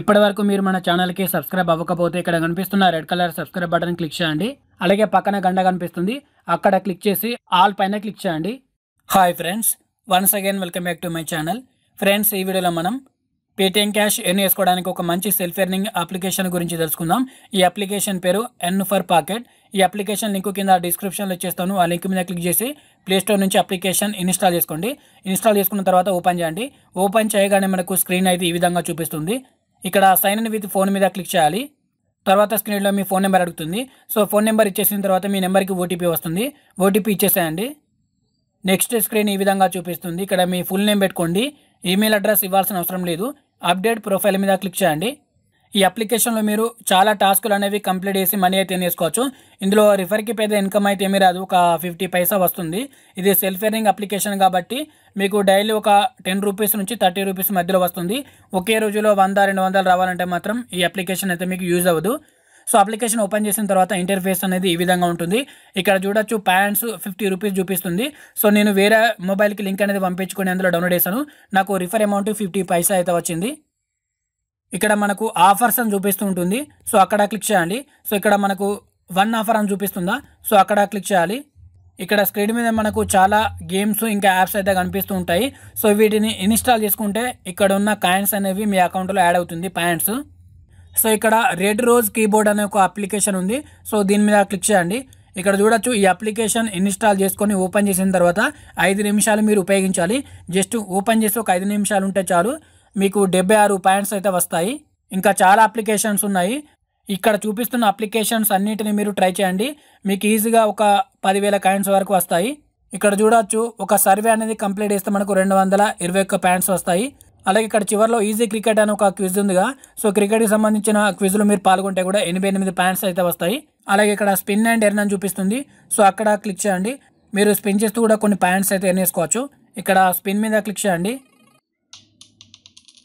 ఇప్పటి వరకు మీరు మన ఛానల్కి సబ్స్క్రైబ్ అవ్వకపోతే ఇక్కడ కనిపిస్తున్న red colour subscribe button click చేయండి అలాగే పక్కన గండ కనిపిస్తుంది అక్కడ క్లిక్ చేసి ఆల్ పైన క్లిక్ చేయండి hi friends once again welcome back to my channel friends ఈ వీడియోలో మనం పేటీఎం క్యాష్ ఎన్ వేసుకోవడానికి ఒక మంచి సెల్ఫ్ ఎర్నింగ్ అప్లికేషన్ గురించి తెలుసుకుందాం ఈ అప్లికేషన్ పేరు ఎన్ ఫర్ పాకెట్ ఈ అప్లికేషన్ లింక్ కింద డిస్క్రిప్షన్లో ఇచ్చేస్తాను ఆ లింక్ మీద క్లిక్ చేసి ప్లేస్టోర్ నుంచి అప్లికేషన్ ఇన్స్టాల్ చేసుకోండి ఇన్స్టాల్ చేసుకున్న తర్వాత ఓపెన్ చేయండి ఓపెన్ చేయగానే మనకు స్క్రీన్ అయితే ఈ విధంగా చూపిస్తుంది ఇక్కడ సైన్ ఇన్ విత్ ఫోన్ మీద క్లిక్ చేయాలి తర్వాత స్క్రీన్లో మీ ఫోన్ నెంబర్ అడుగుతుంది సో ఫోన్ నెంబర్ ఇచ్చేసిన తర్వాత మీ నెంబర్కి ఓటీపీ వస్తుంది ఓటీపీ ఇచ్చేసేయండి నెక్స్ట్ స్క్రీన్ ఈ విధంగా చూపిస్తుంది ఇక్కడ మీ ఫుల్ నేమ్ పెట్టుకోండి ఈమెయిల్ అడ్రస్ ఇవ్వాల్సిన అవసరం లేదు అప్డేట్ ప్రొఫైల్ మీద క్లిక్ చేయండి ఈ అప్లికేషన్లో మీరు చాలా టాస్కులు అనేవి కంప్లీట్ చేసి మనీ అయితే తీసుకోవచ్చు ఇందులో రిఫర్కి పెద్ద ఇన్కమ్ అయితే మీరు అది ఒక ఫిఫ్టీ పైసా వస్తుంది ఇది సెల్ఫ్ ఎర్నింగ్ అప్లికేషన్ కాబట్టి మీకు డైలీ ఒక టెన్ రూపీస్ నుంచి థర్టీ రూపీస్ మధ్యలో వస్తుంది ఒకే రోజులో వంద రెండు వందలు రావాలంటే మాత్రం ఈ అప్లికేషన్ అయితే మీకు యూజ్ అవ్వదు సో అప్లికేషన్ ఓపెన్ చేసిన తర్వాత ఇంటర్ఫేస్ అనేది ఈ విధంగా ఉంటుంది ఇక్కడ చూడొచ్చు ప్యాంట్స్ ఫిఫ్టీ రూపీస్ చూపిస్తుంది సో నేను వేరే మొబైల్కి లింక్ అనేది పంపించుకొని అందులో డౌన్లోడ్ చేశాను నాకు రిఫర్ అమౌంట్ ఫిఫ్టీ పైసా అయితే వచ్చింది ఇక్కడ మనకు ఆఫర్స్ అని చూపిస్తూ ఉంటుంది సో అక్కడ క్లిక్ చేయండి సో ఇక్కడ మనకు వన్ ఆఫర్ అని చూపిస్తుందా సో అక్కడ క్లిక్ చేయాలి ఇక్కడ స్క్రీన్ మీద మనకు చాలా గేమ్స్ ఇంకా యాప్స్ అయితే కనిపిస్తూ ఉంటాయి సో వీటిని ఇన్స్టాల్ చేసుకుంటే ఇక్కడ ఉన్న కాయిన్స్ అనేవి మీ అకౌంట్లో యాడ్ అవుతుంది పాయింట్స్ సో ఇక్కడ రెడ్ రోజ్ కీబోర్డ్ అనే ఒక అప్లికేషన్ ఉంది సో దీని మీద క్లిక్ చేయండి ఇక్కడ చూడొచ్చు ఈ అప్లికేషన్ ఇన్స్టాల్ చేసుకొని ఓపెన్ చేసిన తర్వాత ఐదు నిమిషాలు మీరు ఉపయోగించాలి జస్ట్ ఓపెన్ చేసి ఒక ఐదు నిమిషాలు ఉంటే చాలు మీకు డెబ్బై ఆరు పాయింట్స్ అయితే వస్తాయి ఇంకా చాలా అప్లికేషన్స్ ఉన్నాయి ఇక్కడ చూపిస్తున్న అప్లికేషన్స్ అన్నిటిని మీరు ట్రై చేయండి మీకు ఈజీగా ఒక పదివేల కాయిన్స్ వరకు వస్తాయి ఇక్కడ చూడవచ్చు ఒక సర్వే అనేది కంప్లీట్ చేస్తే మనకు రెండు వందల ఇరవై ఒక్క ప్యాంట్స్ వస్తాయి అలాగే ఇక్కడ చివరిలో ఈజీ క్రికెట్ అని ఒక క్విజ్ ఉందిగా సో క్రికెట్కి సంబంధించిన క్విజ్లో మీరు పాల్గొంటే కూడా ఎనభై ఎనిమిది పాయింట్స్ అయితే వస్తాయి అలాగే ఇక్కడ స్పిన్ అండ్ ఎర్న్ అని చూపిస్తుంది సో అక్కడ క్లిక్ చేయండి మీరు స్పిన్ చేస్తూ కూడా కొన్ని పాయింట్స్ అయితే ఎర్న్ ఇక్కడ స్పిన్ మీద క్లిక్ చేయండి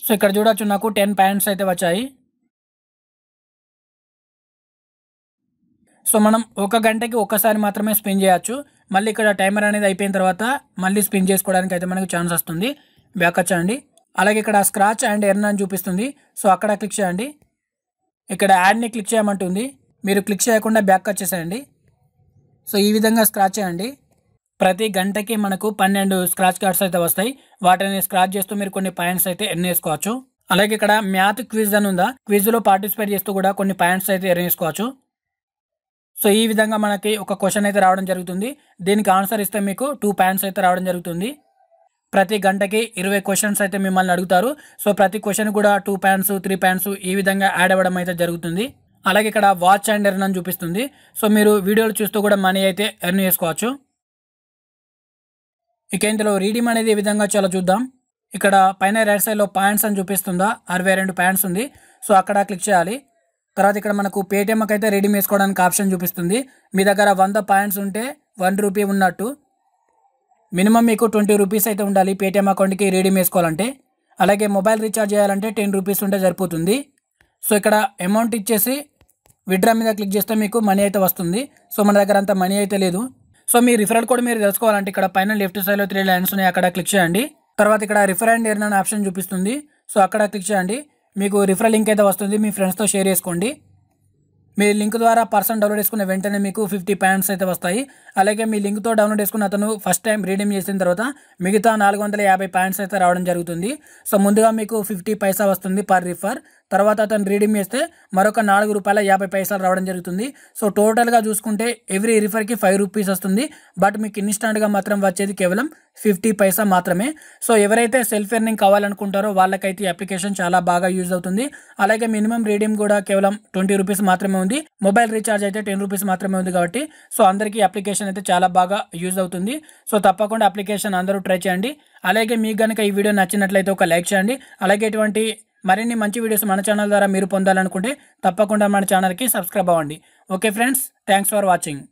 సో ఇక్కడ చూడొచ్చు నాకు టెన్ ప్యాంట్స్ అయితే వచ్చాయి సో మనం ఒక గంటకి ఒక్కసారి మాత్రమే స్పిన్ చేయొచ్చు మళ్ళీ ఇక్కడ టైమర్ అనేది అయిపోయిన తర్వాత మళ్ళీ స్పిన్ చేసుకోవడానికి అయితే మనకి ఛాన్స్ వస్తుంది బ్యాక్ వచ్చండి అలాగే ఇక్కడ స్క్రాచ్ అండ్ ఎర్న్ అని చూపిస్తుంది సో అక్కడ క్లిక్ చేయండి ఇక్కడ యాడ్ని క్లిక్ చేయమంటుంది మీరు క్లిక్ చేయకుండా బ్యాక్ వచ్చేసేయండి సో ఈ విధంగా స్క్రాచ్ చేయండి ప్రతి గంటకి మనకు పన్నెండు స్క్రాచ్ కార్డ్స్ అయితే వస్తాయి వాటిని స్క్రాచ్ చేస్తూ మీరు కొన్ని పాయింట్స్ అయితే ఎర్న్ చేసుకోవచ్చు అలాగే ఇక్కడ మ్యాత్ క్విజ్ అని ఉందా క్విజ్లో పార్టిసిపేట్ చేస్తూ కూడా కొన్ని పాయింట్స్ అయితే ఎర్న్ చేసుకోవచ్చు సో ఈ విధంగా మనకి ఒక క్వశ్చన్ అయితే రావడం జరుగుతుంది దీనికి ఆన్సర్ ఇస్తే మీకు టూ పాయింట్స్ అయితే రావడం జరుగుతుంది ప్రతి గంటకి ఇరవై క్వశ్చన్స్ అయితే మిమ్మల్ని అడుగుతారు సో ప్రతి క్వశ్చన్ కూడా టూ ప్యాంట్స్ త్రీ ప్యాంట్స్ ఈ విధంగా యాడ్ అవ్వడం అయితే జరుగుతుంది అలాగే ఇక్కడ వాచ్ అండ్ ఎర్న్ అని చూపిస్తుంది సో మీరు వీడియోలు చూస్తూ కూడా మనీ అయితే ఎర్న్ చేసుకోవచ్చు ఇక ఇందులో రీడీమ్ అనేది ఏ విధంగా చాలా చూద్దాం ఇక్కడ పైన రైట్ సైడ్లో పాయింట్స్ అని చూపిస్తుందా అరవై రెండు పాయింట్స్ ఉంది సో అక్కడ క్లిక్ చేయాలి తర్వాత ఇక్కడ మనకు పేటిఎంకి అయితే రెడీమ్ వేసుకోవడానికి ఆప్షన్ చూపిస్తుంది మీ దగ్గర వంద పాయింట్స్ ఉంటే వన్ రూపీ ఉన్నట్టు మినిమం మీకు ట్వంటీ రూపీస్ అయితే ఉండాలి పేటిఎం అకౌంట్కి రీడీమ్ వేసుకోవాలంటే అలాగే మొబైల్ రీఛార్జ్ చేయాలంటే టెన్ రూపీస్ ఉంటే సరిపోతుంది సో ఇక్కడ అమౌంట్ ఇచ్చేసి విడ్రా మీద క్లిక్ చేస్తే మీకు మనీ అయితే వస్తుంది సో మన దగ్గర అంత మనీ అయితే లేదు సో మీ రిఫరల్ కోడ్ మీరు తెలుసుకోవాలంటే ఇక్కడ పైన లెఫ్ట్ సైడ్లో త్రీ లైన్స్ ఉన్నాయి అక్కడ క్లిక్ చేయండి తర్వాత ఇక్కడ రిఫర్ అండ్ ఎర్న్ ఆప్షన్ చూపిస్తుంది సో అక్కడ క్లిక్ చేయండి మీకు రిఫరల్ లింక్ అయితే వస్తుంది మీ ఫ్రెండ్స్తో షేర్ చేసుకోండి మీ లింక్ ద్వారా పర్సన్ డౌన్లోడ్ చేసుకున్న వెంటనే మీకు ఫిఫ్టీ పాయింట్స్ అయితే వస్తాయి అలాగే మీ లింక్తో డౌన్లోడ్ చేసుకున్న అతను ఫస్ట్ టైం రీడీమ్ చేసిన తర్వాత మిగతా నాలుగు వందల యాభై పాయింట్స్ అయితే రావడం జరుగుతుంది సో ముందుగా మీకు ఫిఫ్టీ పైసా వస్తుంది పర్ రిఫర్ తర్వాత అతను రీడీమ్ చేస్తే మరొక నాలుగు రూపాయల యాభై పైసలు రావడం జరుగుతుంది సో టోటల్గా చూసుకుంటే ఎవ్రీ రిఫర్కి ఫైవ్ రూపీస్ వస్తుంది బట్ మీకు ఇన్స్టాంట్గా మాత్రం వచ్చేది కేవలం ఫిఫ్టీ పైసా మాత్రమే సో ఎవరైతే సెల్ఫ్ ఎర్నింగ్ కావాలనుకుంటారో వాళ్ళకైతే ఈ అప్లికేషన్ చాలా బాగా యూజ్ అవుతుంది అలాగే మినిమం రీడీమ్ కూడా కేవలం ట్వంటీ రూపీస్ మాత్రమే ఉంది మొబైల్ రీఛార్జ్ అయితే టెన్ రూపీస్ మాత్రమే ఉంది కాబట్టి సో అందరికీ అప్లికేషన్ అయితే చాలా బాగా యూజ్ అవుతుంది సో తప్పకుండా అప్లికేషన్ అందరూ ట్రై చేయండి అలాగే మీకు కనుక ఈ వీడియో నచ్చినట్లయితే ఒక లైక్ చేయండి అలాగే ఇటువంటి మరిన్ని మంచి వీడియోస్ మన ఛానల్ ద్వారా మీరు పొందాలనుకుంటే తప్పకుండా మన ఛానల్కి సబ్స్క్రైబ్ అవ్వండి okay friends thanks for watching